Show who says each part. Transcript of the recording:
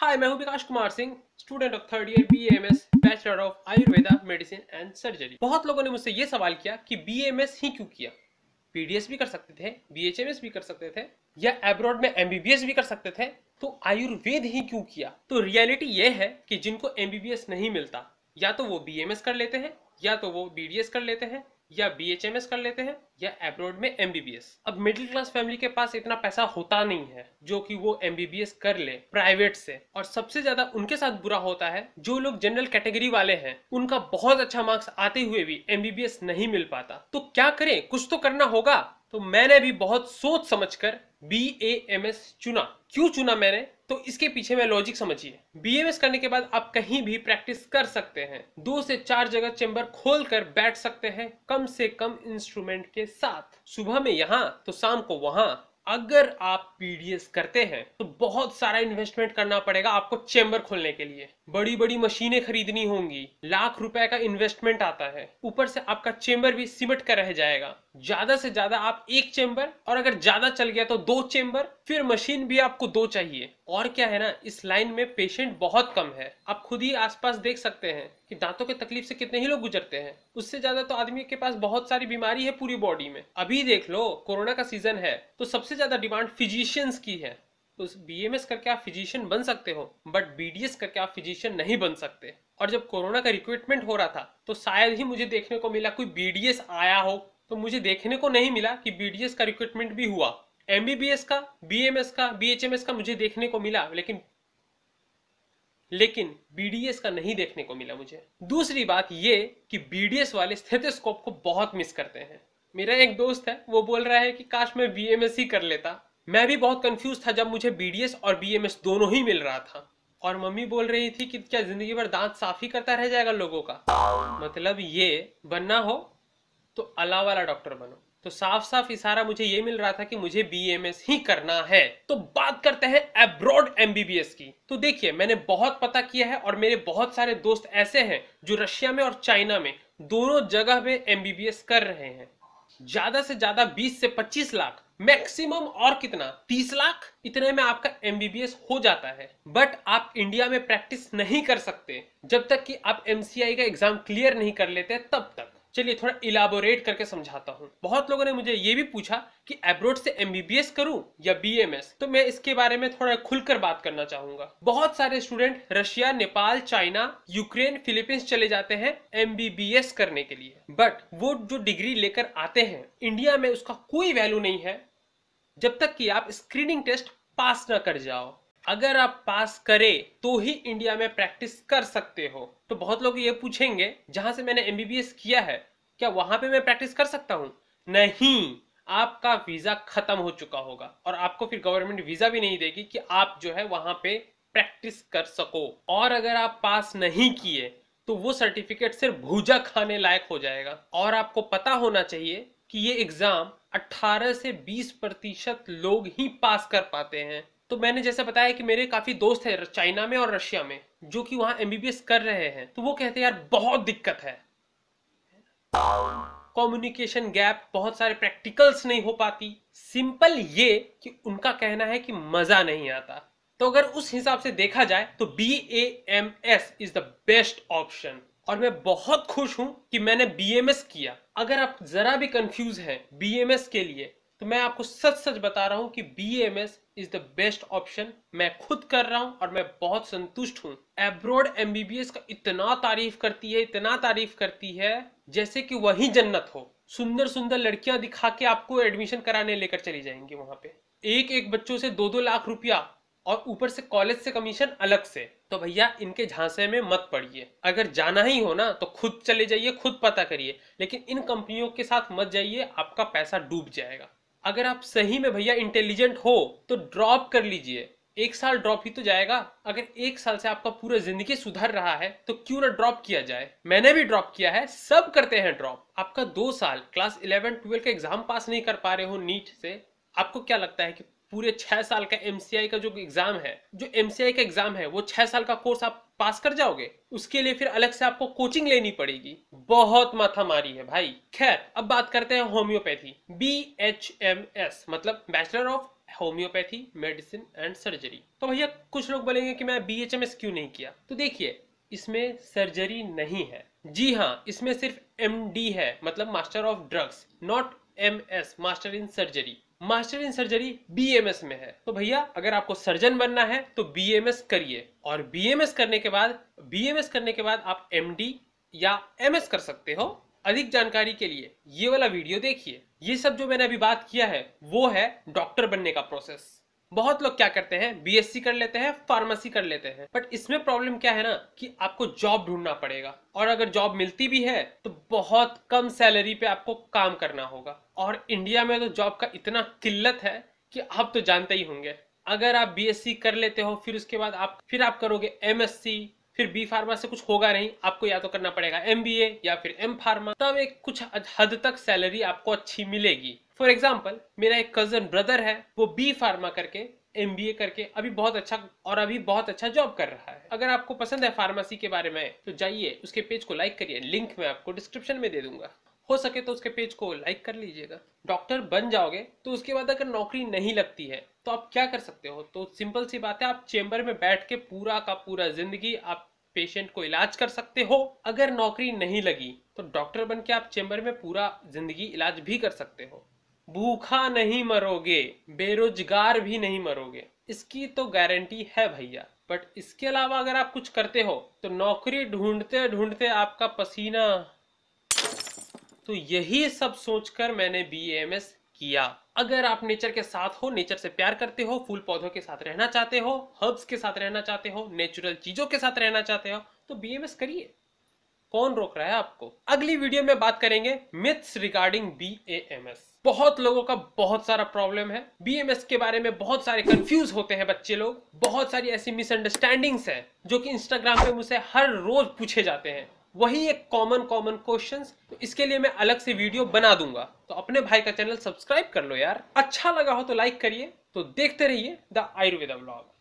Speaker 1: हाय मैं हूं Vikas Kumar Singh student of third year B M S bachelor of Ayurveda medicine and surgery बहुत लोगों ने मुझसे ये सवाल किया कि बी एम एस ही क्यों किया पीडीएस भी कर सकते थे बीएचएमएस भी कर सकते थे या एब्रॉड में एमबीबीएस भी कर सकते थे तो आयुर्वेद ही क्यों किया तो रियलिटी ये है कि जिनको एमबीबीएस नहीं मिलता या तो वो एस कर लेते हैं या तो वो एस कर लेते हैं या बी कर लेते हैं या एब्रॉड में एम अब मिडिल क्लास फैमिली के पास इतना पैसा होता नहीं है जो कि वो एम कर ले प्राइवेट से और सबसे ज्यादा उनके साथ बुरा होता है जो लोग जनरल कैटेगरी वाले हैं उनका बहुत अच्छा मार्क्स आते हुए भी एम नहीं मिल पाता तो क्या करें कुछ तो करना होगा तो मैंने भी बहुत सोच समझ कर बी ए एम एस चुना क्यों चुना मैंने तो इसके पीछे मैं लॉजिक समझिए एस करने के बाद आप कहीं भी प्रैक्टिस कर सकते हैं दो से चार जगह चेंबर खोल कर बैठ सकते हैं कम से कम इंस्ट्रूमेंट के साथ सुबह में यहाँ तो शाम को वहां अगर आप पीडीएस करते हैं तो बहुत सारा इन्वेस्टमेंट करना पड़ेगा आपको चेम्बर खोलने के लिए बड़ी बड़ी मशीनें खरीदनी होंगी लाख रुपए का इन्वेस्टमेंट आता है ऊपर से आपका चेंबर भी सिमट कर रह जाएगा ज्यादा से ज्यादा आप एक चेंबर और अगर ज्यादा चल गया तो दो चेम्बर फिर मशीन भी आपको दो चाहिए और क्या है ना इस लाइन में पेशेंट बहुत कम है आप खुद ही आसपास देख सकते हैं कि दांतों के तकलीफ से कितने ही लोग गुजरते हैं उससे ज्यादा तो आदमी के पास बहुत सारी बीमारी है पूरी बॉडी में अभी देख लो कोरोना का सीजन है तो सबसे ज्यादा डिमांड फिजिशियंस की है तो उस बीएमएस करके आप फिजिशियन बन सकते हो बट बीडीएस करके आप फिजिशियन नहीं बन सकते और जब कोरोना का रिक्रूटमेंट हो रहा था तो शायद ही मुझे देखने को मिला कोई बीडीएस आया हो तो मुझे देखने को नहीं मिला कि बीडीएस का रिक्रूटमेंट भी हुआ एमबीबीएस का बीएमएस का बीएचएमएस का मुझे देखने को मिला लेकिन लेकिन बीडीएस का नहीं देखने को मिला मुझे दूसरी बात ये कि बीडीएस वाले स्थितस्कोप को बहुत मिस करते हैं मेरा एक दोस्त है वो बोल रहा है कि काश मैं बीएमएस ही कर लेता मैं भी बहुत कंफ्यूज था जब मुझे बी और बी दोनों ही मिल रहा था और मम्मी बोल रही थी कि क्या जिंदगी भर दांत साफ ही करता रह जाएगा लोगों का मतलब ये बनना हो तो अला वाला डॉक्टर बनो तो साफ साफ इशारा मुझे ये मिल रहा था कि मुझे बी ही करना है तो बात करते हैं अब्रॉड एम की तो देखिए मैंने बहुत पता किया है और मेरे बहुत सारे दोस्त ऐसे हैं जो रशिया में और चाइना में दोनों जगह पे एम कर रहे हैं ज्यादा से ज्यादा 20 से 25 लाख मैक्सिमम और कितना 30 लाख इतने में आपका एमबीबीएस हो जाता है बट आप इंडिया में प्रैक्टिस नहीं कर सकते जब तक कि आप एमसीआई का एग्जाम क्लियर नहीं कर लेते तब तक चलिए थोड़ा इलाबोरेट करके समझाता हूँ बहुत लोगों ने मुझे ये भी पूछा कि एब्रोड से एमबीबीएस करूँ या बीएमएस तो मैं इसके बारे में थोड़ा खुलकर बात करना चाहूंगा बहुत सारे student Russia Nepal China Ukraine Philippines चले जाते हैं एमबीबीएस करने के लिए बट वो जो डिग्री लेकर आते हैं इंडिया में उसका कोई वैल्यू नहीं है जब तक कि आप स्क्रीनिंग टेस्ट पास ना कर जाओ अगर आप पास करें तो ही इंडिया में प्रैक्टिस कर सकते हो तो बहुत लोग ये पूछेंगे जहां से मैंने एमबीबीएस किया है क्या वहां पे मैं प्रैक्टिस कर सकता हूँ नहीं आपका वीजा खत्म हो चुका होगा और आपको फिर गवर्नमेंट वीजा भी नहीं देगी कि आप जो है वहां पे प्रैक्टिस कर सको और अगर आप पास नहीं किए तो वो सर्टिफिकेट सिर्फ भूजा खाने लायक हो जाएगा और आपको पता होना चाहिए कि ये एग्जाम 18 से 20 प्रतिशत लोग ही पास कर पाते हैं तो मैंने जैसे बताया कि मेरे काफ़ी दोस्त है चाइना में और रशिया में जो कि वहां एम कर रहे हैं तो वो कहते हैं यार बहुत दिक्कत है कम्युनिकेशन गैप बहुत सारे प्रैक्टिकल्स नहीं हो पाती सिंपल ये कि उनका कहना है कि मज़ा नहीं आता तो अगर उस हिसाब से देखा जाए तो B A M S is the best option और मैं बहुत खुश हूं कि मैंने बी एम एस किया अगर आप जरा भी कंफ्यूज हैं बी एम एस के लिए तो मैं आपको सच सच बता रहा हूं कि B M S is the best option मैं खुद कर रहा हूं और मैं बहुत संतुष्ट हूं एब्रोड एमबीबीएस का इतना तारीफ करती है इतना तारीफ करती है जैसे कि वही जन्नत हो सुंदर सुंदर लड़कियां दिखा के आपको एडमिशन कराने लेकर चली जाएंगी वहां पे एक एक बच्चों से दो दो लाख रुपया और ऊपर से कॉलेज से कमीशन अलग से तो भैया इनके झांसे में मत पड़िए अगर जाना ही हो ना तो खुद चले जाइए खुद पता करिए लेकिन इन कंपनियों के साथ मत जाइए आपका पैसा डूब जाएगा अगर आप सही में भैया इंटेलिजेंट हो तो ड्रॉप कर लीजिए एक साल ड्रॉप ही तो जाएगा अगर एक साल से आपका पूरा जिंदगी सुधर रहा है तो क्यों ना ड्रॉप किया जाए मैंने भी ड्रॉप किया है सब करते हैं ड्रॉप आपका दो साल क्लास इलेवन ट्वेल्व का एग्जाम पास नहीं कर पा रहे हो नीट से आपको क्या लगता है कि पूरे छह साल का एमसीआई का जो एग्जाम है जो एमसीआई का एग्जाम है वो छह साल का कोर्स आप पास कर जाओगे उसके लिए फिर अलग से आपको कोचिंग लेनी पड़ेगी बहुत माथा मारी है भाई खैर अब बात करते हैं homeopathy B H M S मतलब bachelor of homeopathy medicine and surgery तो भैया कुछ लोग बोलेंगे कि मैं बी एच एम एस क्यों नहीं किया तो देखिए इसमें सर्जरी नहीं है जी हाँ इसमें सिर्फ एम डी है मतलब master of drugs not M S master in surgery master in surgery BMS में है तो भैया अगर आपको सर्जन बनना है तो बीएमएस करिए और बीएमएस करने के बाद बीएमएस करने के बाद आप एमडी या एमएस कर सकते हो अधिक जानकारी के लिए ये वाला वीडियो देखिए ये सब जो मैंने अभी बात किया है वो है डॉक्टर बनने का प्रोसेस बहुत लोग क्या करते हैं बीएससी कर लेते हैं फार्मेसी कर लेते हैं बट इसमें प्रॉब्लम क्या है ना कि आपको जॉब ढूंढना पड़ेगा और अगर जॉब मिलती भी है तो बहुत कम सैलरी पे आपको काम करना होगा और इंडिया में तो जॉब का इतना किल्लत है कि आप तो जानते ही होंगे अगर आप बीएससी कर लेते हो फिर उसके बाद आप फिर आप करोगे एमएससी फिर बी फार्मा से कुछ होगा नहीं आपको या तो करना पड़ेगा एम या फिर एम फार्मा तब एक कुछ हद तक सैलरी आपको अच्छी मिलेगी फॉर एग्जाम्पल मेरा एक कजन ब्रदर है वो बी फार्मा करके एम बी ए करके अभी बहुत अच्छा और अभी बहुत अच्छा जॉब कर रहा है अगर आपको पसंद है फार्मेसी के बारे में तो जाइए उसके पेज को लाइक करिए लिंक मैं आपको डिस्क्रिप्शन में दे दूंगा हो सके तो उसके पेज को लाइक कर लीजिएगा डॉक्टर बन जाओगे तो उसके बाद अगर नौकरी नहीं लगती है तो आप क्या कर सकते हो तो सिंपल सी बात है आप चेम्बर में बैठ के पूरा का पूरा जिंदगी आप पेशेंट को इलाज कर सकते हो अगर नौकरी नहीं लगी तो डॉक्टर बन के आप चेम्बर में पूरा जिंदगी इलाज भी कर सकते हो भूखा नहीं मरोगे बेरोजगार भी नहीं मरोगे इसकी तो गारंटी है भैया बट इसके अलावा अगर आप कुछ करते हो तो नौकरी ढूंढते ढूंढते आपका पसीना तो यही सब सोचकर मैंने बी एम एस किया अगर आप नेचर के साथ हो नेचर से प्यार करते हो फूल पौधों के साथ रहना चाहते हो हर्ब्स के साथ रहना चाहते हो नेचुरल चीजों के साथ रहना चाहते हो तो बी एम एस करिए कौन रोक रहा है आपको अगली वीडियो में बात करेंगे myths regarding B M S बहुत लोगों का बहुत सारा प्रॉब्लम है बीएमएस के बारे में बहुत सारे कंफ्यूज होते हैं बच्चे लोग बहुत सारी ऐसी मिसअंडरस्टैंडिंग्स हैं जो कि इंस्टाग्राम पे मुझसे हर रोज पूछे जाते हैं वही एक कॉमन कॉमन क्वेश्चन तो इसके लिए मैं अलग से वीडियो बना दूंगा तो अपने भाई का चैनल सब्सक्राइब कर लो यार अच्छा लगा हो तो लाइक करिए तो देखते रहिए द आयुर्वेदा ब्लॉग